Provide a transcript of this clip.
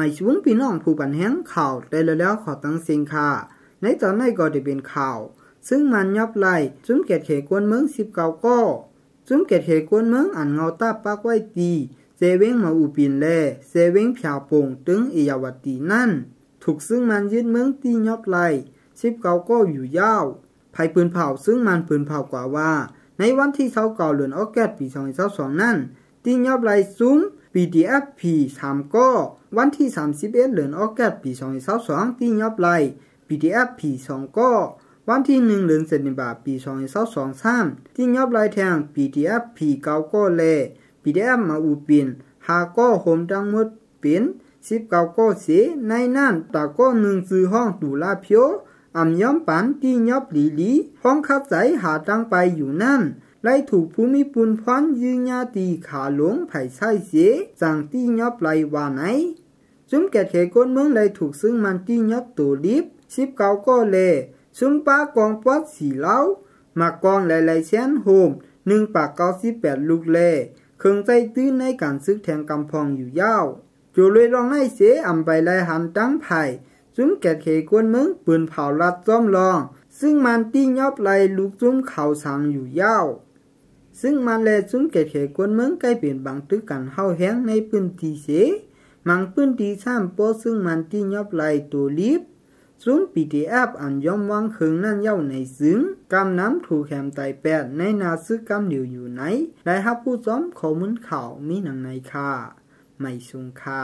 หมายชวงพี่น้องผู้บันแห้งข่าวได้แล้วขอตั้งสิงค่ะ ในตอนี้ก็จะเป็นข่าว ซึ่งมันยอบไล่ซุ้มเกตเขกวนเมืองสิบเก้าก็ซุ้มเกตเขกวนเมืองอันเงาตาปักไว้ตีเซเว้งมาอูปินแลเซเว้งผาป่งตึงอิยาวตีนั่น ถูกซึ่งมันยึดเมืองตียอบไล่สิบเก้าก็อยู่ยาวภายปืนเผาซึ่งมันปืนเผากว่าว่าในวันที่เ้าเก่าเหลือนออกแกตปีสองพันสองนั่นตียอบไล่ซุ้ม PDFP 3ก็วันที่31เดือนออกัสปี2022ที่ยับไล PDFP 2ก็วันที่ 1เดือนสินหาคปี2 0 2า3ที่ยับไลแทง PDFP 9ก็เล PDF มาอูปิน หาก็โฮมดังมุดปิน19ก็เสในนั้นตาก็หนึ่งซื้อห้องตูลาเพียวอํมย้อมปันที่ยับหลีหลี ห้องคับใจหาตังไปอยู่นั่นไล่ถูกภูมิปุนพันยืนยาตีขาหลวงไผ่ใช้เสียสังตียอบไลว่าไหนซุ้มแกะเขก้นเมืองไลถูกซึ่งมันตียอบตัวลิบสิบเก้าก็เลซุ้มป้ากองปัดสีเล้ามากองหลายๆเชนโฮมหนึ่งปากเก้าสิบแปดลูกเล่เครื่องใจตื้นในการซึกแทงกำพองอยู่ยาวจูเลยลองให้เสียอำไปไลหันตั้งไผ่ซุ้มแกะเขก้นเมืองปืนเผาลัดจ้อมลอง ซึ่งมันตียอบไลลูกซุ้มเข่าสังอยู่ยาวซึ่งมันเลยจุนเกตเขกวนเมืองใกล้เปลี่ยนบางตึกกันเฮาแห้งในพื้นที่เส มังพื้นที่ซ้ำโปซึ่งมันที่ยอบไหลตัวลิบซุนปีดีแอฟอันยอมวังคิงนั่นเย่าในซึ้งกำน้ำถูกแขมไตแปดในนาซึ้กำเหลียวอยู่ไหนได้ฮับผู้ซ้อมขอมุนข่าวมีหนังในค่าไม่สุงค่า